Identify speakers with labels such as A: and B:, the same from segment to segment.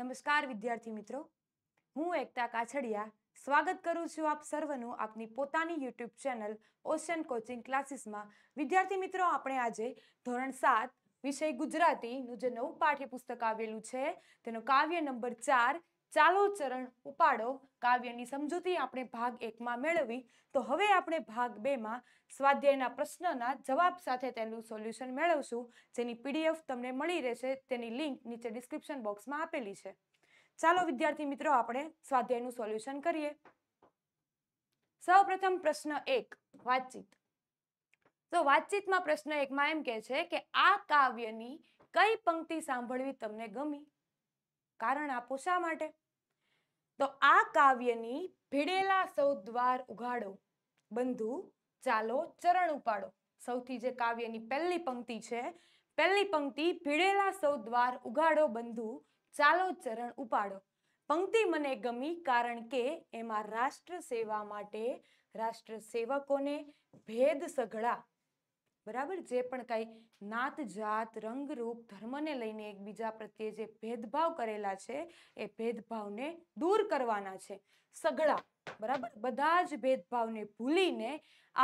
A: નમસ્કાર વિદ્યાર્થી મિત્રો હું એકતા કાછડિયા સ્વાગત કરું છું આપ સર્વનું આપની પોતાની યુટ્યુબ ચેનલ ઓશન કોચિંગ ક્લાસીસમાં વિદ્યાર્થી મિત્રો આપણે આજે ધોરણ સાત વિષય ગુજરાતીનું જે નવું પાઠ્યપુસ્તક આવેલું છે તેનો કાવ્ય નંબર ચાર ચાલો ચરણ ઉપાડો કાવ્યની સમજૂતી આપણે ભાગ એકમાં મેળવી તો હવે આપણે ભાગ બેમાં સ્વાધ્યાયના પ્રશ્નના જવાબ સાથે તેનું સોલ્યુશન મેળવશું જેની પીડીએફ તમને મળી રહેશે તેની લિંક નીચે ડિસ્ક્રિપ્શન બોક્સમાં આપેલી છે ચાલો વિદ્યાર્થી મિત્રો આપણે સ્વાધ્યાયનું સોલ્યુશન કરીએ સૌપ્રથમ પ્રશ્ન એક વાતચીત તો વાતચીતમાં પ્રશ્ન એકમાં એમ કે છે કે આ કાવ્યની કઈ પંક્તિ સાંભળવી તમને ગમી કારણ આપો શા માટે તો આ કાવ્યની ભીડેલા સૌ દ્વાર ઉઘાડો બંધુ ચાલો ચરણ ઉપાડો સૌથી જે કાવ્યની પહેલી પંક્તિ છે પહેલી પંક્તિ ભીડેલા સૌ દ્વાર ઉઘાડો બંધુ ચાલો ચરણ ઉપાડો પંક્તિ મને ગમી કારણ કે એમાં રાષ્ટ્ર સેવા માટે રાષ્ટ્ર સેવકોને ભેદ સઘળા બરાબર જે પણ કાંઈ નાત જાત રંગરૂપ ધર્મને લઈને એકબીજા પ્રત્યે જે ભેદભાવ કરેલા છે એ ભેદભાવને દૂર કરવાના છે સગળા બરાબર બધા જ ભેદભાવને ભૂલીને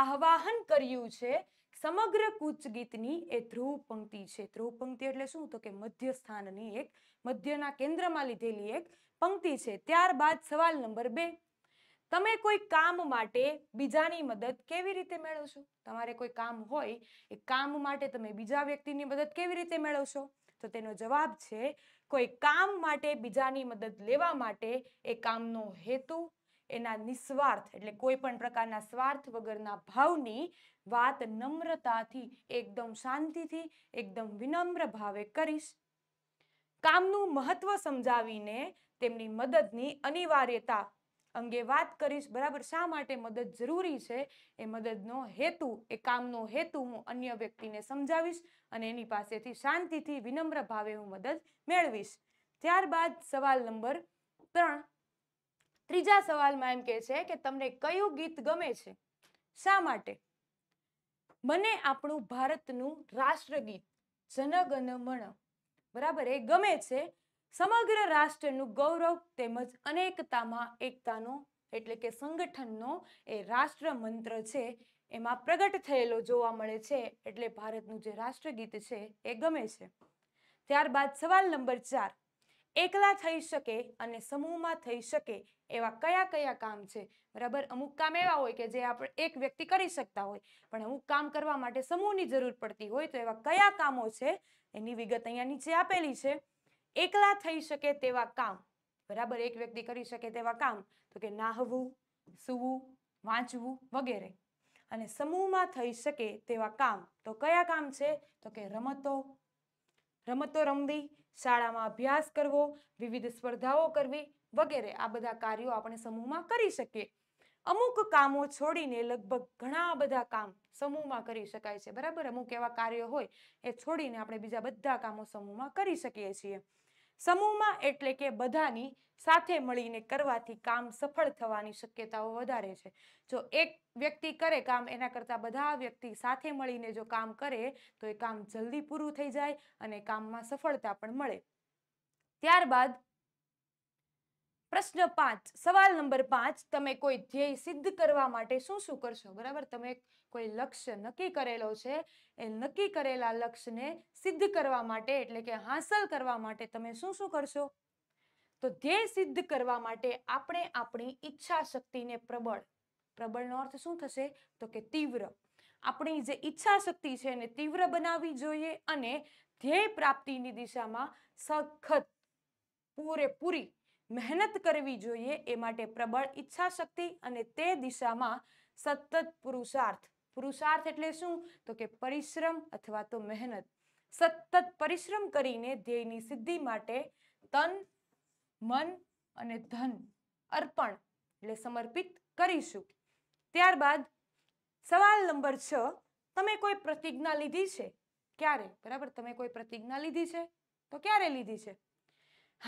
A: આહવાહન કર્યું છે સમગ્ર કૂચ એ ધ્રુવ પંક્તિ છે ધ્રુવ પંક્તિ એટલે શું તો કે મધ્ય સ્થાનની એક મધ્યના કેન્દ્રમાં લીધેલી એક પંક્તિ છે ત્યારબાદ સવાલ નંબર બે તમે કોઈ કામ માટે બીજાની મદદ કેવી રીતે મેળવશો તમારે કોઈ કામ હોય એ કામ માટે તમે બીજા વ્યક્તિની મદદ કેવી રીતે મેળવશો તો તેનો જવાબ છે કોઈ કામ માટે બીજાની મદદ લેવા માટે એ કામનો હેતુ એના નિસ્વાર્થ એટલે કોઈ પણ પ્રકારના સ્વાર્થ વગરના ભાવની વાત નમ્રતાથી એકદમ શાંતિથી એકદમ વિનમ્ર ભાવે કરીશ કામનું મહત્વ સમજાવીને તેમની મદદની અનિવાર્યતા અંગે વાત કરીશ બરાબર શા માટે મદદ જરૂરી છે એ મદદનો હેતુ એ કામનો હેતુ હું અન્ય વ્યક્તિને સમજાવીશ અને એની પાસેથી શાંતિથી વિનમ્ર ભાવે હું મદદ મેળવીશ ત્યારબાદ સવાલ નંબર ત્રણ ત્રીજા સવાલમાં એમ કે છે કે તમને કયું ગીત ગમે છે શા માટે મને આપણું ભારતનું રાષ્ટ્રગીત જનગણ મણ બરાબર એ ગમે છે સમગ્ર રાષ્ટ્રનું ગૌરવ તેમજ અનેકતામાં એકતાનો એટલે કે સંગઠનનો એ રાષ્ટ્ર મંત્ર છે એમાં પ્રગટ થયેલો જોવા મળે છે એટલે ભારતનું જે રાષ્ટ્રગીત છે એ ગમે છે ત્યારબાદ સવાલ નંબર ચાર એકલા થઈ શકે અને સમૂહમાં થઈ શકે એવા કયા કયા કામ છે બરાબર અમુક કામ એવા હોય કે જે આપણે એક વ્યક્તિ કરી શકતા હોય પણ અમુક કામ કરવા માટે સમૂહની જરૂર પડતી હોય તો એવા કયા કામો છે એની વિગત અહીંયા નીચે આપેલી છે એકલા થઈ શકે તેવા કામ બરાબર એક વ્યક્તિ કરી શકે તેવા કામ તો કે નાહવું સૂવું વાંચવું વગેરે અને સમૂહમાં થઈ શકે તેવા કામ તો કયા કામ છે તો કે રમતો રમતો રમવી શાળામાં અભ્યાસ કરવો વિવિધ સ્પર્ધાઓ કરવી વગેરે આ બધા કાર્યો આપણે સમૂહમાં કરી શકીએ અમુક કામો છોડીને લગભગ ઘણા બધા કામ સમૂહમાં કરી શકાય છે બરાબર અમુક એવા કાર્યો હોય એ છોડીને આપણે બીજા બધા કામો સમૂહમાં કરી શકીએ છીએ સમૂહમાં એટલે કે બધાની સાથે મળીને કરવાથી કામ સફળ થવાની શક્યતાઓ વધારે છે જો એક વ્યક્તિ કરે કામ એના કરતાં બધા વ્યક્તિ સાથે મળીને જો કામ કરે તો એ કામ જલ્દી પૂરું થઈ જાય અને કામમાં સફળતા પણ મળે ત્યારબાદ પ્રશ્ન પાંચ સવાલ નંબર પાંચ તમે કોઈ ધ્યેય સિદ્ધ કરવા માટે શું શું કરશો બરાબર તમે કોઈ લક્ષ્ય નક્કી કરેલો છે એ નક્કી કરેલા લક્ષ્યને સિદ્ધ કરવા માટે એટલે કે હાંસલ કરવા માટે તમે શું શું કરશો તો ધ્યેય સિદ્ધ કરવા માટે આપણે આપણી ઈચ્છા શક્તિને પ્રબળ પ્રબળનો અર્થ શું થશે તો કે તીવ્ર આપણી જે ઈચ્છા શક્તિ છે એને તીવ્ર બનાવવી જોઈએ અને ધ્યેય પ્રાપ્તિની દિશામાં સખત પૂરેપૂરી મહેનત કરવી જોઈએ એ માટે પ્રબળ ઈચ્છા શક્તિ અને તે દિશામાં સતત પુરુષાર્થ પુરુષાર્થ એટલે શું તો કે પરિશ્રમ અથવા તો મહેનત સતત પરિશ્રમ કરીને ધ્યેયની સિદ્ધિ માટે તન મન અને ધન અર્પણ એટલે સમર્પિત કરીશું ત્યારબાદ સવાલ નંબર છ તમે કોઈ પ્રતિજ્ઞા લીધી છે ક્યારે બરાબર તમે કોઈ પ્રતિજ્ઞા લીધી છે તો ક્યારે લીધી છે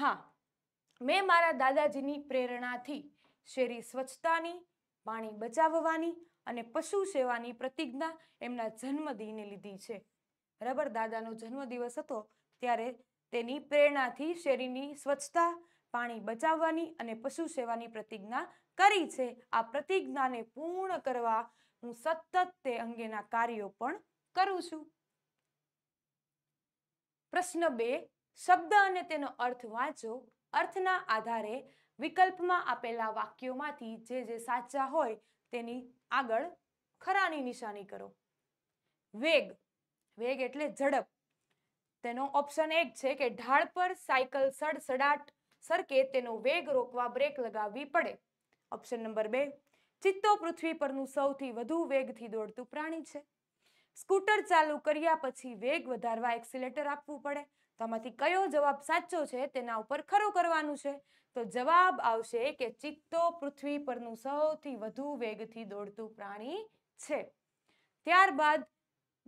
A: હા મેં મારા દાદાજીની પ્રેરણાથી શેરી સ્વચ્છતાની પાણી બચાવવાની અને પશુ સેવાની પ્રતિજ્ઞા એમના જન્મદિને લીધી છે રબર દાદાનો જન્મદિવસ હતો ત્યારે તેની પ્રેરણાથી શેરીની સ્વચ્છતા પાણી બચાવવાની અને પશુ સેવાની પ્રતિજ્ઞા કરી છે આ પ્રતિજ્ઞાને પૂર્ણ કરવા હું સતત તે અંગેના કાર્યો પણ કરું છું પ્રશ્ન બે શબ્દ અને તેનો અર્થ વાંચો અર્થના આધારે વિકલ્પમાં આપેલા વાક્યોમાંથી જે જે સાચા હોય તેની આગળ ખરાની નિશાની કરો વેગ વેગ એટલે ઝડપ તેનો ઓપ્શન એક છે કે ઢાળ પર સાયકલ સડસડાટ સરકે તેનો વેગ રોકવા બ્રેક લગાવવી પડે ઓપ્શન નંબર બે ચિત્તો પૃથ્વી પરનું સૌથી વધુ વેગથી દોડતું પ્રાણી છે સ્કૂટર ચાલુ કર્યા પછી વેગ વધારવા એક્સિલેટર આપવું પડે તો આમાંથી કયો જવાબ સાચો છે તેના ઉપર ખરો કરવાનું છે તો જવાબ આવશે કે ચિત્તો પૃથ્વી પરનું સૌથી વધુ વેગથી દોડતું પ્રાણી છે ત્યારબાદ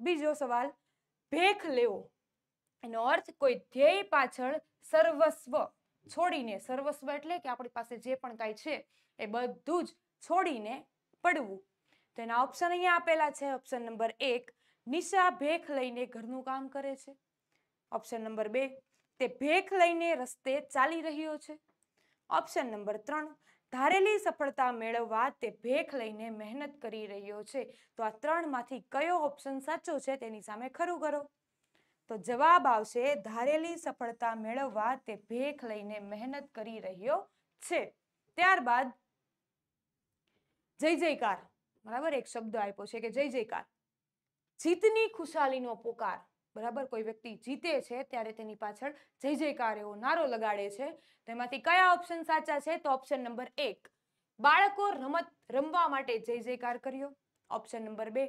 A: બીજો સવાલ ભેખ લેવો એનો અર્થ કોઈ ધ્યેય પાછળ સર્વસ્વ છોડીને સર્વસ્વ એટલે કે આપણી પાસે જે પણ કાંઈ છે એ બધું જ છોડીને પડવું તો એના ઓપ્શન અહીંયા આપેલા છે ઓપ્શન નંબર એક નિશા ભેખ લઈને ઘરનું કામ કરે છે ઓપ્શન નંબર બે તે ભેખ લઈને રસ્તે ચાલી રહ્યો છે ઓપ્શન નંબર ત્રણ ધારેલી સફળતા મેળવવા તે ભેખ લઈને મહેનત કરી રહ્યો છે તો આ ત્રણમાંથી કયો ઓપ્શન સાચો છે તેની સામે ખરું કરો તો જવાબ આવશે ધારેલી સફળતા મેળવવા તે ભેખ લઈને મહેનત કરી રહ્યો છે ત્યારબાદ જય જયકાર બરાબર એક શબ્દ આપ્યો છે કે જય જયકાર જીતની ખુશાલીનો પોકાર બરાબર કોઈ વ્યક્તિ જીતે છે ત્યારે તેની પાછળ જય જયકાર એવો નારો લગાડે છે તેમાંથી કયા ઓપ્શન સાચા છે તો ઓપ્શન નંબર એક બાળકો રમત રમવા માટે જય જયકાર કર્યો ઓપ્શન નંબર બે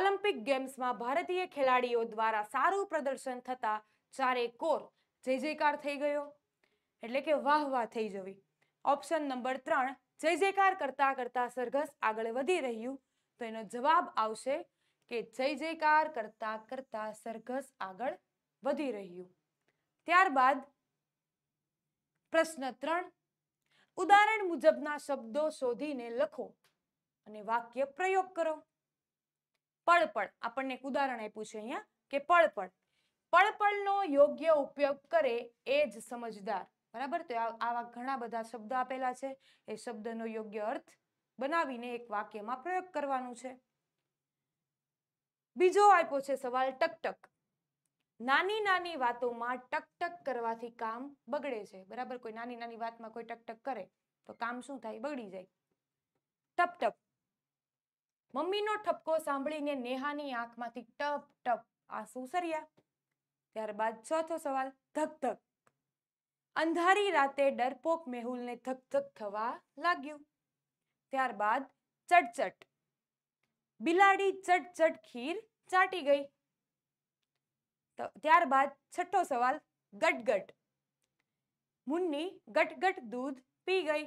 A: ઓલિમ્પિક ગેમ્સમાં ભારતીય ખેલાડીઓ દ્વારા સારું પ્રદર્શન થતા ચારે કોર જય જયકાર થઈ ગયો એટલે કે વાહ વાહ થઈ જવી ઓપ્શન નંબર ત્રણ જય જયકાર કરતા કરતા સરઘસ આગળ વધી રહ્યું તો એનો જવાબ આવશે કે જય જયકાર કરતા કરતા સરઘસ આગળ વધી રહ્યું ત્યારબાદ પ્રશ્ન ત્રણ ઉદાહરણ મુજબના શબ્દો શોધીને લખો અને વાક્ય પ્રયોગ કરો પળપળ આપણને એક ઉદાહરણ આપ્યું છે અહીંયા કે પળપળ પળપળનો યોગ્ય ઉપયોગ કરે એ જ સમજદાર બરાબર તો આવા ઘણા બધા શબ્દ આપેલા છે એ શબ્દનો યોગ્ય અર્થ બનાવીને એક વાક્યમાં પ્રયોગ કરવાનું છે બીજો આપ્યો છે સવાલ ટકટક નાની નાની વાતોમાં ટકટક કરવાથી કામ બગડે છે બરાબર કોઈ નાની નાની વાતમાં કોઈ ટકટક કરે તો કામ શું થાય બગડી જાય ટપ ટપ મમ્મીનો ઠપકો સાંભળીને નેહાની આંખમાંથી ટપ ટપ આંસુ સર્યા ત્યારબાદ ચોથો સવાલ ધક ધક અંધારી રાતે ડરપોક મેહુલને ધક ધક થવા લાગ્યું ત્યારબાદ ચટચટ બિલાડી ચટ ચટ ખીર ચાટી ગઈ તો ત્યારબાદ છઠ્ઠો સવાલ ગટગટ મુન્ની ગટગટ દૂધ પી ગઈ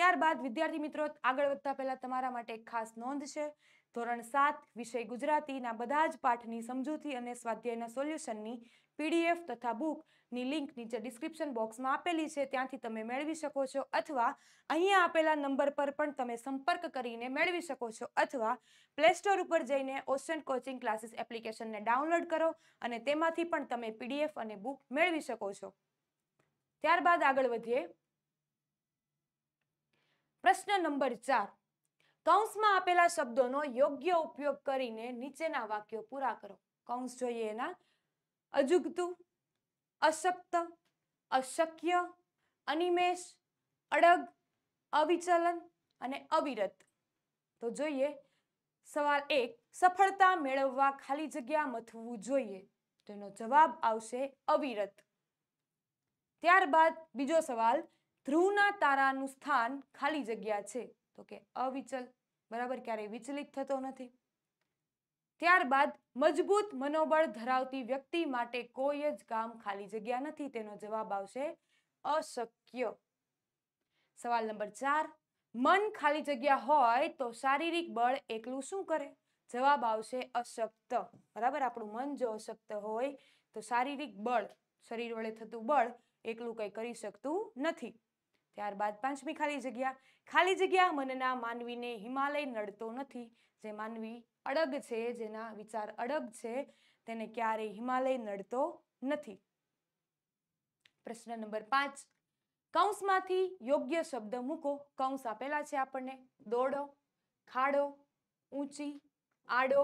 A: ત્યારબાદ વિદ્યાર્થી મિત્રો આગળ વધતા પહેલા તમારા માટે ખાસ નોંધ છે ધોરણ સાત વિષય ગુજરાતીના બધા જ પાઠની સમજૂતી અને સ્વાધ્યાયના સોલ્યુશનની પીડીએફ તથા બુકની લિંક નીચે ડિસ્ક્રિપ્શન બોક્સમાં આપેલી છે ત્યાંથી તમે મેળવી શકો છો અથવા અહીંયા આપેલા નંબર પર પણ તમે સંપર્ક કરીને મેળવી શકો છો અથવા પ્લે સ્ટોર ઉપર જઈને ઓશન કોચિંગ ક્લાસીસ એપ્લિકેશનને ડાઉનલોડ કરો અને તેમાંથી પણ તમે પીડીએફ અને બુક મેળવી શકો છો ત્યારબાદ આગળ વધીએ પ્રશ્ન નંબર ચાર કૌંસમાં આપેલા શબ્દોનો યોગ્ય ઉપયોગ કરીને નીચેના વાક્યો પૂરા કરો કૌંસ જોઈએ એના અજુગતું અશક્ત અશક્ય અનિમેષ અડગ અવિચલન અને અવિરત તો જોઈએ સવાલ એક સફળતા મેળવવા ખાલી જગ્યા મથવું જોઈએ તેનો જવાબ આવશે અવિરત ત્યારબાદ બીજો સવાલ ધ્રુવના તારાનું સ્થાન ખાલી જગ્યા છે તો કે અવિચલ બરાબર ક્યારેય વિચલિત થતો નથી ત્યારબાદ મજબૂત મનોબળ ધરાવતી વ્યક્તિ માટે કોઈ જ કામ ખાલી જગ્યા નથી તેનો જવાબ આવશે અશક્ય સવાલ નંબર ચાર મન ખાલી જગ્યા હોય તો શારીરિક બળ એકલું શું કરે જવાબ આવશે અશક્ત બરાબર આપણું મન જો અશક્ત હોય તો શારીરિક બળ શરીર વડે થતું બળ એકલું કંઈ કરી શકતું નથી ત્યારબાદ પાંચમી ખાલી જગ્યા ખાલી જગ્યા મનના માનવીને હિમાલય નડતો નથી જે માનવી અડગ છે જેના વિચાર અડગ છે તેને ક્યારેય હિમાલય નડતો નથી પ્રશ્ન નંબર પાંચ કૌંસમાંથી યોગ્ય શબ્દ મૂકો કૌંસ આપેલા છે આપણને દોડો ખાડો ઊંચી આડો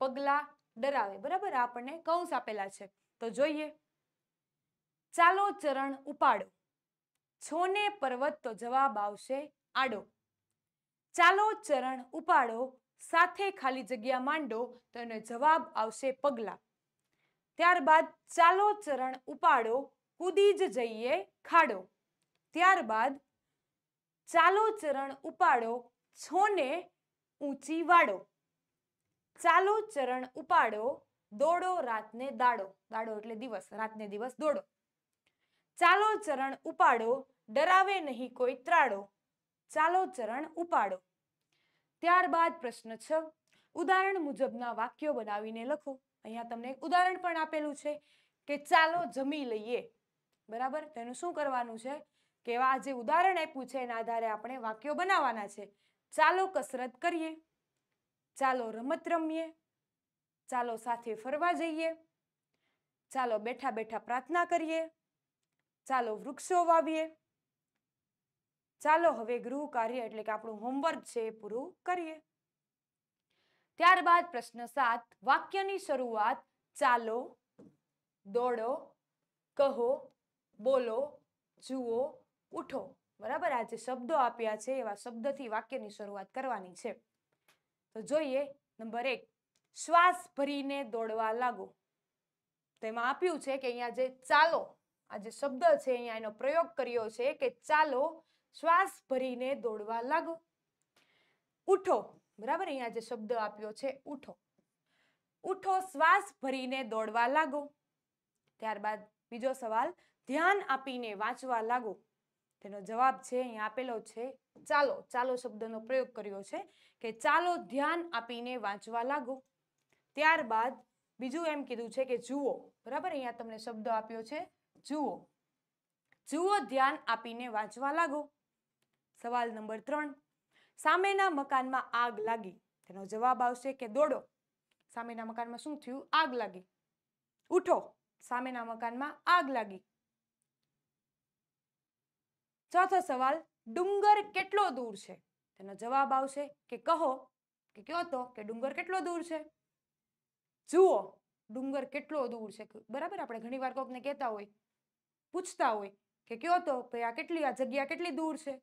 A: પગલા ડરાવે બરાબર આપણને કૌંસ આપેલા છે તો જોઈએ ચાલો ચરણ ઉપાડો છોને પર્વત તો જવાબ આવશે આડો ચાલો ચરણ ઉપાડો સાથે ખાલી જગ્યા માંડો તો એનો જવાબ આવશે પગલા ત્યારબાદ ચાલો ચરણ ઉપાડો કૂદી જ જઈએ ખાડો ત્યારબાદ ચાલો ચરણ ઉપાડો છોને ઊંચી વાડો ચાલો ચરણ ઉપાડો દોડો રાતને દાડો દાડો એટલે દિવસ રાતને દિવસ દોડો ચાલો ચરણ ઉપાડો ડરાવે નહીં કોઈ ત્રાડો ચાલો ચરણ ઉપાડો ત્યારબાદ પ્રશ્ન છ ઉદાહરણ મુજબના વાક્યો બનાવીને લખો અહીંયા તમને એક ઉદાહરણ પણ આપેલું છે કે ચાલો જમી લઈએ બરાબર તેનું શું કરવાનું છે કે એવા જે ઉદાહરણ આપ્યું છે એના આધારે આપણે વાક્યો બનાવવાના છે ચાલો કસરત કરીએ ચાલો રમત રમીએ ચાલો સાથે ફરવા જઈએ ચાલો બેઠા બેઠા પ્રાર્થના કરીએ ચાલો વૃક્ષો વાવીએ ચાલો હવે ગૃહ કાર્ય એટલે કે આપણું હોમવર્ક છે એ પૂરું કરીએ ત્યારબાદ પ્રશ્ન સાત વાક્યની શરૂઆત ચાલો દોડો કહો બોલો જુઓ ઉઠો બરાબર આ જે શબ્દો આપ્યા છે એવા શબ્દથી વાક્યની શરૂઆત કરવાની છે તો જોઈએ નંબર એક શ્વાસ ભરીને દોડવા લાગો તેમાં આપ્યું છે કે અહીંયા જે ચાલો આ જે શબ્દ છે અહીંયા એનો પ્રયોગ કર્યો છે કે ચાલો શ્વાસ ભરીને દોડવા લાગો ઉઠો બરાબર અહીંયા જે શબ્દ આપ્યો છે ઉઠો ઉઠો શ્વાસ ભરીને દોડવા લાગો ત્યારબાદ બીજો સવાલ ધ્યાન આપીને વાંચવા લાગો તેનો જવાબ છે અહીંયા આપેલો છે ચાલો ચાલો શબ્દનો પ્રયોગ કર્યો છે કે ચાલો ધ્યાન આપીને વાંચવા લાગો ત્યારબાદ બીજું એમ કીધું છે કે જુઓ બરાબર અહીંયા તમને શબ્દ આપ્યો છે જુઓ જુઓ ધ્યાન આપીને વાંચવા લાગો સવાલ નંબર ત્રણ સામેના મકાનમાં આગ લાગી તેનો જવાબ આવશે કે દોડો સામેના મકાનમાં શું થયું આગ લાગી ઉઠો સામેના મકાનમાં આગ લાગી ચોથો સવાલ ડુંગર કેટલો દૂર છે તેનો જવાબ આવશે કે કહો કે કયો તો કે ડુંગર કેટલો દૂર છે જુઓ ડુંગર કેટલો દૂર છે બરાબર આપણે ઘણી વાર કોકને કહેતા હોય પૂછતા હોય કે કયો તો કે આ કેટલી આ જગ્યા કેટલી દૂર છે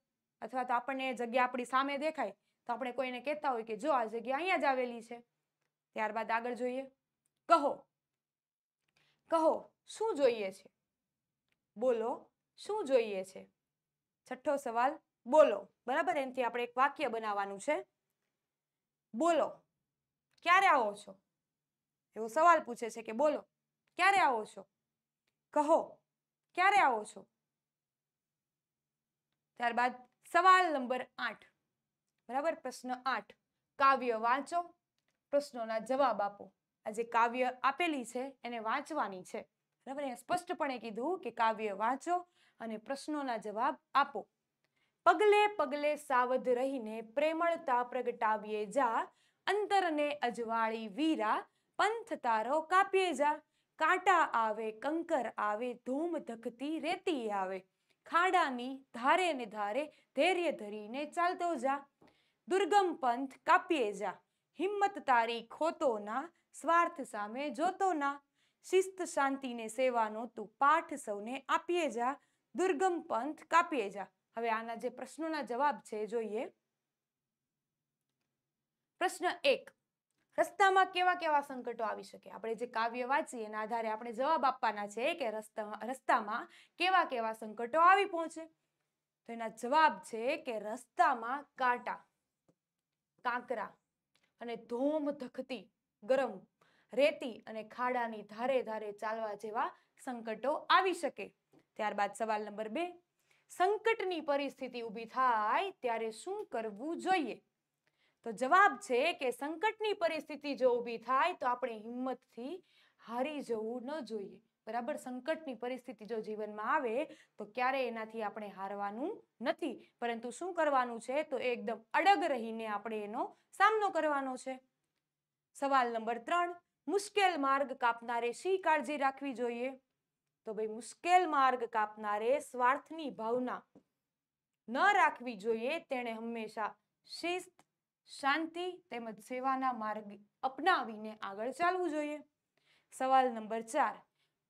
A: અથવા તો આપણને એ જગ્યા આપણી સામે દેખાય તો આપણે કોઈને કહેતા હોય કે જો આ જગ્યા અહીંયા જ આવેલી છે ત્યારબાદ આગળ જોઈએ કહો કહો શું જોઈએ છે બોલો શું જોઈએ છે છઠ્ઠો સવાલ બોલો બરાબર એનાથી આપણે એક વાક્ય બનાવવાનું છે બોલો ક્યારે આવો છો એવો સવાલ પૂછે છે કે બોલો ક્યારે આવો છો કહો ક્યારે આવો છો ત્યારબાદ સવાલ નંબર આઠ બરાબર પ્રશ્ન આઠ કાવ્ય વાંચો પ્રશ્નોના જવાબ આપો આજે કાવ્ય આપેલી છે એને વાંચવાની છે બરાબર એ સ્પષ્ટપણે કીધું કે કાવ્ય વાંચો અને પ્રશ્નોના જવાબ આપો પગલે પગલે સાવધ રહીને પ્રેમળતા પ્રગટાવીએ જા અંતરને અજવાળી વીરા પંથ તારો કાપીએ જા કાંટા આવે કંકર આવે ધૂમ ધકતી રેતી આવે ખાડાની ધારે ને ધારે ધૈર્ય ધરીને ચાલતો જા દુર્ગમ પંથ કાપીએ જા હિંમત તારી ખોતો ના સ્વાર્થ સામે જોતો ના શિસ્ત શાંતિને સેવાનો તું પાઠ સૌને આપીએ જા દુર્ગમ પંથ કાપીએ જા હવે આના જે પ્રશ્નોના જવાબ છે જોઈએ પ્રશ્ન એક રસ્તામાં કેવા કેવા સંકટો આવી શકે આપણે જે કાવ્ય વાંચીએ એના આધારે આપણે જવાબ આપવાના છે કે રસ્તા રસ્તામાં કેવા કેવા સંકટો આવી પહોંચે તો એના જવાબ છે કે રસ્તામાં કાંટા કાંકરા અને ધોમ ધખતી ગરમ રેતી અને ખાડાની ધારે ધારે ચાલવા જેવા સંકટો આવી શકે ત્યારબાદ સવાલ નંબર બે સંકટની પરિસ્થિતિ ઊભી થાય ત્યારે શું કરવું જોઈએ તો જવાબ છે કે સંકટની પરિસ્થિતિ જો ઊભી થાય તો આપણે હિંમતથી હારી જવું ન જોઈએ બરાબર સંકટની પરિસ્થિતિ જો જીવનમાં આવે તો ક્યારે એનાથી આપણે હારવાનું નથી પરંતુ શું કરવાનું છે તો એકદમ અડગ રહીને આપણે એનો સામનો કરવાનો છે સવાલ નંબર ત્રણ મુશ્કેલ માર્ગ કાપનારે શી કાળજી રાખવી જોઈએ તો ભાઈ મુશ્કેલ માર્ગ કાપનારે સ્વાર્થની ભાવના ન રાખવી જોઈએ તેણે હંમેશા શિસ્ત શાંતિ તેમજ સેવાના માર્ગ અપનાવીને આગળ ચાલવું જોઈએ સવાલ નંબર ચાર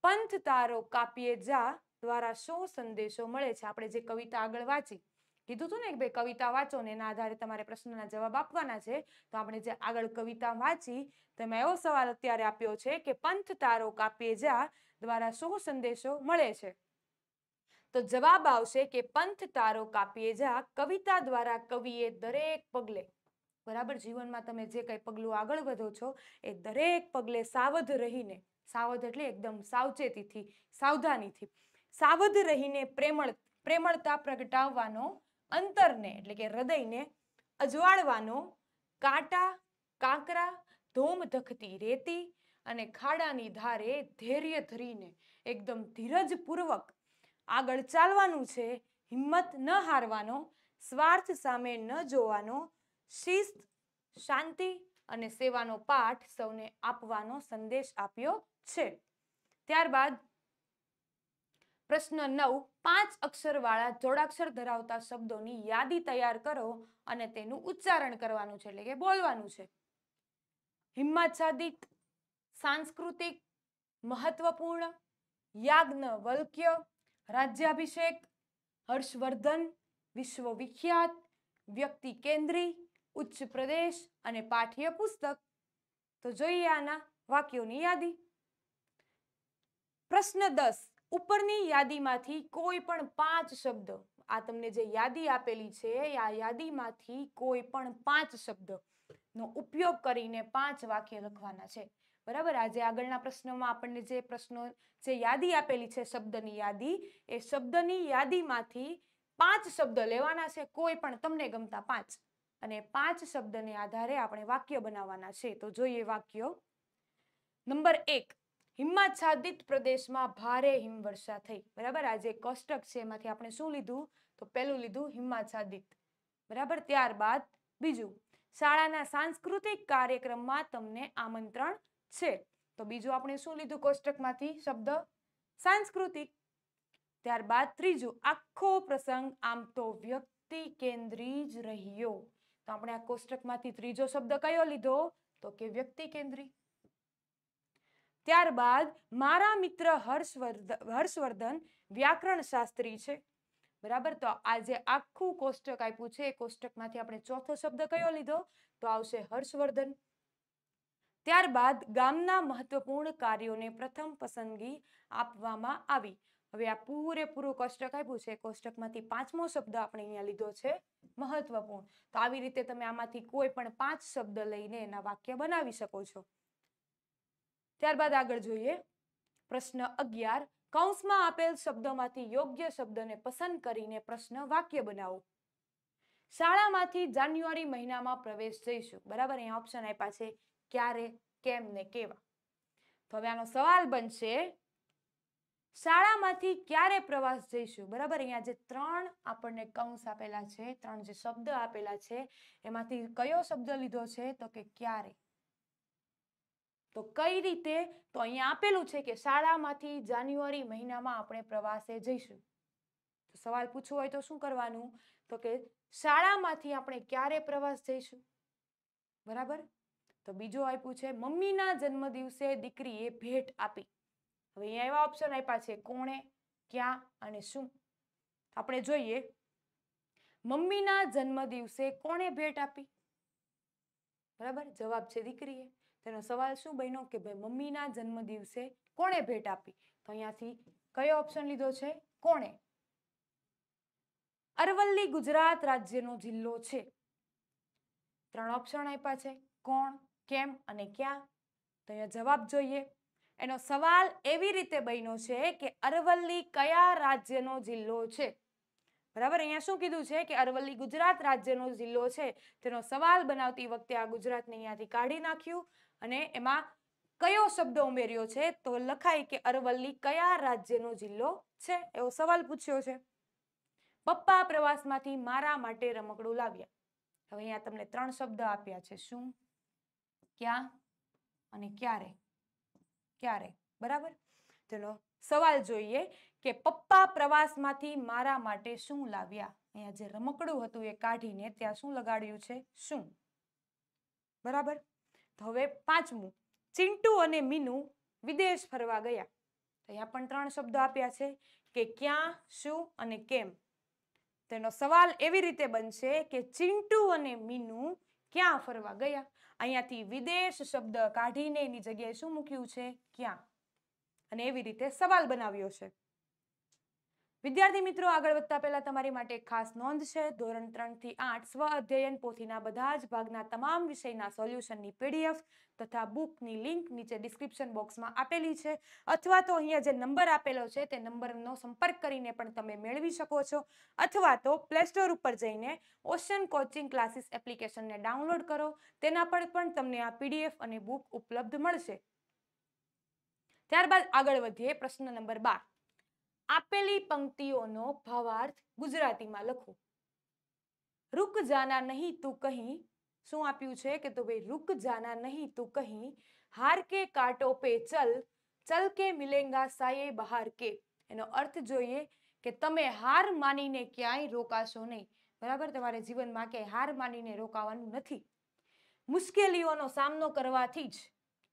A: પંથ તારો કાપીએ જા દ્વારા શો સંદેશો મળે છે આપણે જે કવિતા આગળ વાંચી કીધું હતું ને કે ભાઈ કવિતા વાંચો ને એના આધારે તમારે પ્રશ્નના જવાબ આપવાના છે તો આપણે જે આગળ કવિતા વાંચી તેમાં એવો સવાલ અત્યારે આપ્યો છે કે પંથ તારો કાપીએ જા દ્વારા શો સંદેશો મળે છે તો જવાબ આવશે કે પંથ તારો કાપીએ જા કવિતા દ્વારા કવિએ દરેક પગલે બરાબર જીવનમાં તમે જે કંઈ પગલું આગળ વધો છો એ દરેક પગલે સાવધ રહીને સાવધ એટલે એકદમ સાવચેતીથી સાવધાનીથી સાવધ રહીને પ્રેમળ પ્રેમળતા પ્રગટાવવાનો અંતરને એટલે કે હૃદયને અજવાળવાનો કાંટા કાંકરા ધોમ ધખતી રેતી અને ખાડાની ધારે ધૈર્ય ધરીને એકદમ ધીરજપૂર્વક આગળ ચાલવાનું છે હિંમત ન હારવાનો સ્વાર્થ સામે ન જોવાનો શિસ્ત શાંતિ અને સેવાનો પાઠ સૌને આપવાનો સંદેશ આપ્યો છે ત્યારબાદ પ્રશ્ન નવ પાંચ અક્ષરવાળા જોડાક્ષર ધરાવતા શબ્દોની યાદી તૈયાર કરો અને તેનું ઉચ્ચારણ કરવાનું છે એટલે કે બોલવાનું છે હિંમતસાદિક સાંસ્કૃતિક મહત્વપૂર્ણ યાજ્ઞ વલ્ક્ય રાજ્યાભિષેક હર્ષવર્ધન વિશ્વવિખ્યાત વ્યક્તિ કેન્દ્રી ઉચ્ચ પ્રદેશ અને પાઠ્ય પુસ્તક તો જોઈએ આના વાક્યોની યાદી પ્રશ્ન દસ ઉપરની યાદીમાંથી કોઈ પણ પાંચ શબ્દ આ તમને જે યાદી આપેલી છે આ યાદીમાંથી કોઈ પણ પાંચ શબ્દ નો ઉપયોગ કરીને પાંચ વાક્ય લખવાના છે બરાબર આજે આગળના પ્રશ્નોમાં આપણને જે પ્રશ્નો જે યાદી આપેલી છે શબ્દની યાદી એ શબ્દની યાદીમાંથી પાંચ શબ્દ લેવાના છે કોઈ પણ તમને ગમતા પાંચ અને પાંચ શબ્દને આધારે આપણે વાક્ય બનાવવાના છે તો જોઈએ વાક્ય નંબર એક હિમાચ્છાદિત પ્રદેશમાં ભારે હિમવર્ષા થઈ બરાબર આ જે કોષ્ટક છે એમાંથી આપણે શું લીધું તો પહેલું લીધું હિમાચ્છાદિત બરાબર ત્યારબાદ બીજું શાળાના સાંસ્કૃતિક કાર્યક્રમમાં તમને આમંત્રણ છે તો બીજું આપણે શું લીધું કોષ્ટકમાંથી શબ્દ સાંસ્કૃતિક ત્યારબાદ ત્રીજું આખો પ્રસંગ આમ તો વ્યક્તિ કેન્દ્રી જ રહ્યો તો આપણે આ કોષ્ટકમાંથી ત્રીજો શબ્દ કયો લીધો તો કે વ્યક્તિ કેન્દ્રી ત્યારબાદ મારા મિત્ર હર્ષવર્ધન હર્ષવર્ધન વ્યાકરણ શાસ્ત્રી છે બરાબર તો આજે આખું કોષ્ટક આપ્યું છે એ કોષ્ટકમાંથી આપણે ચોથો શબ્દ કયો લીધો તો આવશે હર્ષવર્ધન ત્યારબાદ ગામના મહત્વપૂર્ણ કાર્યોને પ્રથમ પસંદગી આપવામાં આવી હવે આ પૂરેપૂરું કોષ્ટક આપ્યું છે કોષ્ટકમાંથી પાંચમો શબ્દ આપણે અહીંયા લીધો છે મહત્વપૂર્ણ તો આવી રીતે તમે આમાંથી કોઈ પણ પાંચ શબ્દ લઈને એના વાક્ય બનાવી શકો છો ત્યારબાદ આગળ જોઈએ પ્રશ્ન અગિયાર કૌંસમાં આપેલ શબ્દોમાંથી યોગ્ય શબ્દને પસંદ કરીને પ્રશ્ન વાક્ય બનાવો શાળામાંથી જાન્યુઆરી મહિનામાં પ્રવેશ જઈશું બરાબર અહીંયા ઓપ્શન આપ્યા છે ક્યારે કેમ ને કેવા તો હવે આનો સવાલ બનશે શાળામાંથી ક્યારે પ્રવાસ જઈશું બરાબર અહીંયા જે ત્રણ આપણને કૌંસ આપેલા છે ત્રણ જે શબ્દ આપેલા છે એમાંથી કયો શબ્દ લીધો છે તો કે ક્યારે તો કઈ રીતે તો અહીંયા આપેલું છે કે શાળામાંથી જાન્યુઆરી મહિનામાં આપણે પ્રવાસે જઈશું તો સવાલ પૂછવો હોય તો શું કરવાનું તો કે શાળામાંથી આપણે ક્યારે પ્રવાસ જઈશું બરાબર તો બીજો આપ્યું છે મમ્મીના જન્મદિવસે દીકરીએ ભેટ આપી હવે અહીંયા એવા ઓપ્શન આપ્યા છે કોણે ક્યાં અને શું આપણે જોઈએ મમ્મીના જન્મદિવસે કોણે ભેટ આપી બરાબર જવાબ છે દીકરીએ તેનો સવાલ શું બન્યો કે ભાઈ મમ્મીના જન્મદિવસે કોણે ભેટ આપી તો અહીંયાથી કયો ઓપ્શન લીધો છે કોણે અરવલ્લી ગુજરાત રાજ્યનો જિલ્લો છે ત્રણ ઓપ્શન આપ્યા છે કોણ કેમ અને ક્યાં તો અહીંયા જવાબ જોઈએ એનો સવાલ એવી રીતે બન્યો છે કે અરવલ્લી કયા રાજ્યનો જિલ્લો છે બરાબર અહીંયા શું કીધું છે કે અરવલ્લી ગુજરાત રાજ્યનો જિલ્લો છે તેનો સવાલ બનાવતી વખતે આ ગુજરાતને અહીંયાથી કાઢી નાખ્યું અને એમાં કયો શબ્દ ઉમેર્યો છે તો લખાય કે અરવલ્લી કયા રાજ્યનો જિલ્લો છે એવો સવાલ પૂછ્યો છે પપ્પા પ્રવાસમાંથી મારા માટે રમકડું લાવ્યા હવે અહીંયા તમને ત્રણ શબ્દ આપ્યા છે શું ક્યાં અને ક્યારે ક્યારે બરાબર ચલો સવાલ જોઈએ કે પપ્પા પ્રવાસમાંથી મારા માટે શું લાવ્યા અહીંયા જે રમકડું હતું એ કાઢીને ત્યાં શું લગાડ્યું છે શું બરાબર તો હવે પાંચમું ચિંટુ અને મીનુ વિદેશ ફરવા ગયા અહીંયા પણ ત્રણ શબ્દો આપ્યા છે કે ક્યાં શું અને કેમ તેનો સવાલ એવી રીતે બનશે કે ચિંટુ અને મીનુ ક્યાં ફરવા ગયા અહીંયાથી વિદેશ શબ્દ કાઢીને એની જગ્યાએ શું મૂક્યું છે ક્યાં અને એવી રીતે સવાલ બનાવ્યો છે વિદ્યાર્થી મિત્રો આગળ વધતા પહેલા તમારી માટે ખાસ નોંધ છે ધોરણ ત્રણ થી આઠ સ્વ અધ્યયન પોથીના બધા જ ભાગના તમામ વિષયના સોલ્યુશનની પીડીએફ તથા બુકની લિંક નીચે ડિસ્ક્રિપ્શન બોક્સમાં આપેલી છે અથવા તો અહીંયા જે નંબર આપેલો છે તે નંબરનો સંપર્ક કરીને પણ તમે મેળવી શકો છો અથવા તો પ્લે સ્ટોર ઉપર જઈને ઓશન કોચિંગ ક્લાસીસ એપ્લિકેશનને ડાઉનલોડ કરો તેના પર પણ તમને આ પીડીએફ અને બુક ઉપલબ્ધ મળશે ત્યારબાદ આગળ વધીએ પ્રશ્ન નંબર બાર આપેલી પંક્તિઓનો ભાવાર્થ ગુજરાતીમાં લખો રૂક જાના નહીં તું કહી શું આપ્યું છે કે તો ભાઈ રૂક જાના નહીં તું કહી હાર કે કાટો પે ચલ ચલ કે મિલેંગા સાયે બહાર કે એનો અર્થ જોઈએ કે તમે હાર માનીને ક્યાંય રોકાશો નહીં બરાબર તમારે જીવનમાં ક્યાંય હાર માનીને રોકાવાનું નથી મુશ્કેલીઓનો સામનો કરવાથી જ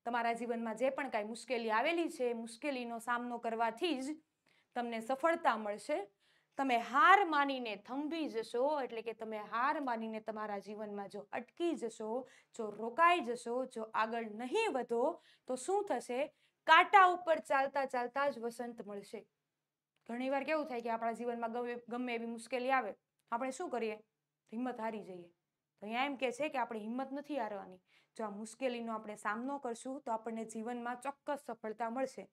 A: તમારા જીવનમાં જે પણ કાંઈ મુશ્કેલી આવેલી છે મુશ્કેલીનો સામનો કરવાથી જ તમને સફળતા મળશે તમે હાર માનીને થંભી જશો એટલે કે તમે હાર માનીને તમારા જીવનમાં જો અટકી જશો જો રોકાઈ જશો જો આગળ નહીં વધો તો શું થશે કાંટા ઉપર ચાલતા ચાલતા જ વસંત મળશે ઘણીવાર કેવું થાય કે આપણા જીવનમાં ગમે એવી મુશ્કેલી આવે આપણે શું કરીએ હિંમત હારી જઈએ તો અહીંયા એમ કે છે કે આપણે હિંમત નથી હારવાની જો આ મુશ્કેલીનો આપણે સામનો કરશું તો આપણને જીવનમાં ચોક્કસ સફળતા મળશે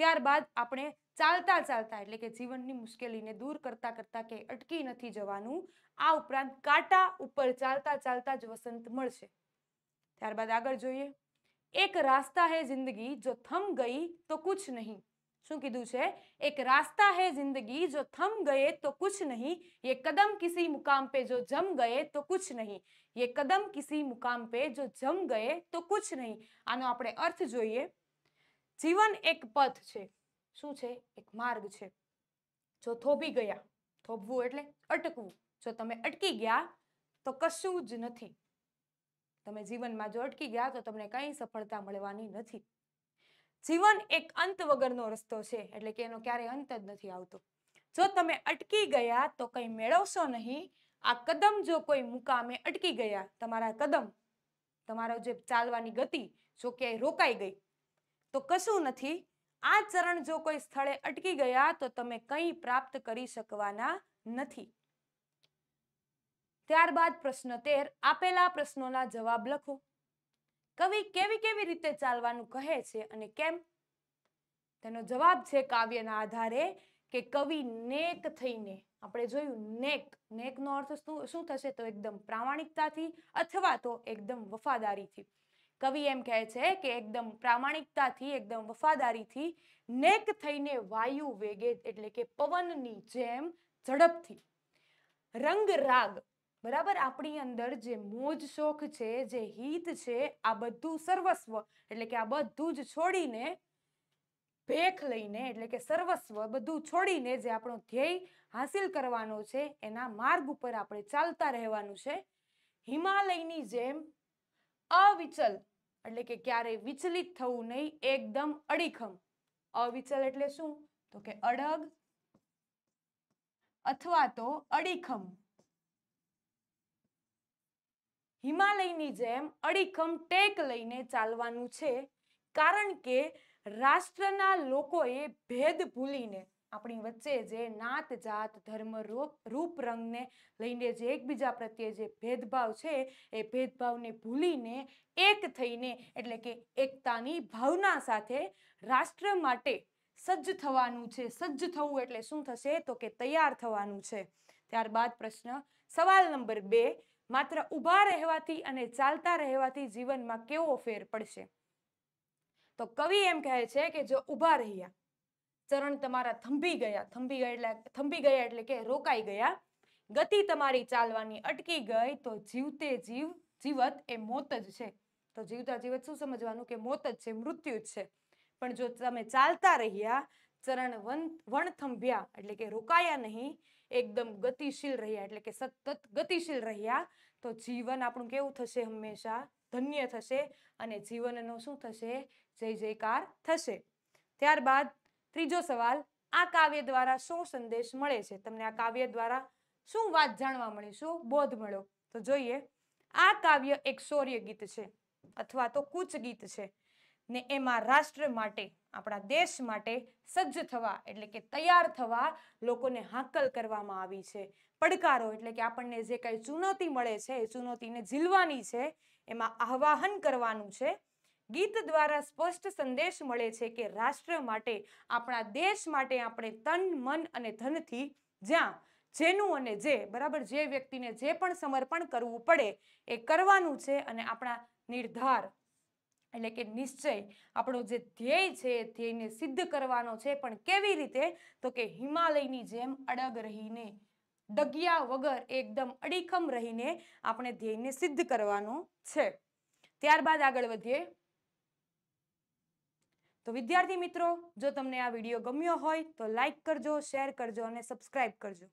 A: ત્યારબાદ આપણે ચાલતા ચાલતા એટલે કે જીવનની મુશ્કેલીને દૂર કરતા કરતા કે અટકી નથી જવાનું આ ઉપરાંત કાંટા ઉપર ચાલતા ચાલતા જ વસંત મળશે ત્યારબાદ આગળ જોઈએ એક રાસ્તા હે જિંદગી જો થમ ગઈ તો કુછ નહીં શું કીધું છે એક રાસ્તા હે જિંદગી જો થમ ગયે તો કુછ નહીં યે કદમ કિસી મુકામ પે જો જમ ગયે તો કુછ નહીં એ કદમ કિસી મુકામ પે જો જમ ગયે તો કુછ નહીં આનો આપણે અર્થ જોઈએ જીવન એક પથ છે શું છે એક માર્ગ છે જો થોભી ગયા થોભવું એટલે અટકવું જો તમે અટકી ગયા તો કશું જ નથી તમે જીવનમાં જો અટકી ગયા તો તમને કંઈ સફળતા મળવાની નથી જીવન એક અંત વગરનો રસ્તો છે એટલે કે એનો ક્યારેય અંત જ નથી આવતો જો તમે અટકી ગયા તો કંઈ મેળવશો નહીં આ કદમ જો કોઈ મુકામે અટકી ગયા તમારા કદમ તમારો જે ચાલવાની ગતિ જો ક્યાંય રોકાઈ ગઈ તો કશું નથી આ ચરણ જો કોઈ સ્થળે અટકી ગયા તો તમે કંઈ પ્રાપ્ત કરી શકવાના નથી ત્યારબાદ પ્રશ્ન તેર આપેલા પ્રશ્નોના જવાબ લખો કવિ કેવી કેવી રીતે ચાલવાનું કહે છે અને કેમ તેનો જવાબ છે કાવ્યના આધારે કે કવિ નેક થઈને આપણે જોયું નેક નેકનો અર્થ શું શું થશે તો એકદમ પ્રામાણિકતાથી અથવા તો એકદમ વફાદારીથી કવિ એમ કહે છે કે એકદમ પ્રામાણિકતાથી એકદમ વફાદારીથી નેક થઈને વાયુ વેગે એટલે કે પવનની જેમ ઝડપથી રંગ રાગ બરાબર આપણી અંદર જે મોજ શોખ છે જે હિત છે આ બધું સર્વસ્વ એટલે કે આ બધું જ છોડીને ભેખ લઈને એટલે કે સર્વસ્વ બધું છોડીને જે આપણો ધ્યેય હાસિલ કરવાનો છે એના માર્ગ ઉપર આપણે ચાલતા રહેવાનું છે હિમાલયની જેમ અવિચલ એટલે કે ક્યારેય વિચલિત થવું નહીં એકદમ અડીખમ અવિચલ એટલે શું તો કે અડગ અથવા તો અડીખમ હિમાલયની જેમ અડીખમ ટેક લઈને ચાલવાનું છે કારણ કે રાષ્ટ્રના લોકોએ ભેદ ભૂલીને આપણી વચ્ચે જે નાત જાત ધર્મ રૂપ રૂપ રંગને લઈને જે એકબીજા પ્રત્યે જે ભેદભાવ છે એ ભેદભાવને ભૂલીને એક થઈને એટલે કે એકતાની ભાવના સાથે રાષ્ટ્ર માટે સજ્જ થવાનું છે સજ્જ થવું એટલે શું થશે તો કે તૈયાર થવાનું છે ત્યારબાદ પ્રશ્ન સવાલ નંબર બે માત્ર ઊભા રહેવાથી અને ચાલતા રહેવાથી જીવનમાં કેવો ફેર પડશે તો કવિ એમ કહે છે કે જો ઊભા રહ્યા ચરણ તમારા થંભી ગયા થંભી ગયા એટલે થંભી ગયા એટલે કે રોકાઈ ગયા ગતિ તમારી ચાલવાની અટકી ગઈ તો જીવતે જીવ જીવત એ મોત જ છે તો જીવતા જીવત શું સમજવાનું કે મોત જ છે મૃત્યુ જ છે પણ જો તમે ચાલતા રહ્યા ચરણ વન થંભ્યા એટલે કે રોકાયા નહીં એકદમ ગતિશીલ રહ્યા એટલે કે સતત ગતિશીલ રહ્યા તો જીવન આપણું કેવું થશે હંમેશા ધન્ય થશે અને જીવનનો શું થશે જય જયકાર થશે ત્યારબાદ ત્રીજો સવાલ આ કાવ્ય દ્વારા શું સંદેશ મળે છે તમને આ કાવ્ય દ્વારા શું વાત જાણવા મળી શું બોધ મળ્યો તો જોઈએ આ કાવ્ય એક શૌર્ય ગીત છે અથવા તો કૂચ ગીત છે ને એમાં રાષ્ટ્ર માટે આપણા દેશ માટે સજ્જ થવા એટલે કે તૈયાર થવા લોકોને હાકલ કરવામાં આવી છે પડકારો એટલે કે આપણને જે કાંઈ ચુનૌતી મળે છે એ ચુનૌતીને ઝીલવાની છે એમાં આહવાહન કરવાનું છે ગીત દ્વારા સ્પષ્ટ સંદેશ મળે છે કે રાષ્ટ્ર માટે આપણા દેશ માટે આપણે તન મન અને ધનથી જ્યાં જેનું અને જે બરાબર જે વ્યક્તિને જે પણ સમર્પણ કરવું પડે એ કરવાનું છે અને આપણા નિર્ધાર એટલે કે નિશ્ચય આપણો જે ધ્યેય છે ધ્યેયને સિદ્ધ કરવાનો છે પણ કેવી રીતે તો કે હિમાલયની જેમ અડગ રહીને ડગિયા વગર એકદમ અડીખમ રહીને આપણે ધ્યેયને સિદ્ધ કરવાનો છે ત્યારબાદ આગળ વધીએ તો વિદ્યાર્થી મિત્રો જો તમને આ વિડીયો ગમ્યો હોય તો લાઈક કરજો શેર કરજો અને સબસ્ક્રાઈબ કરજો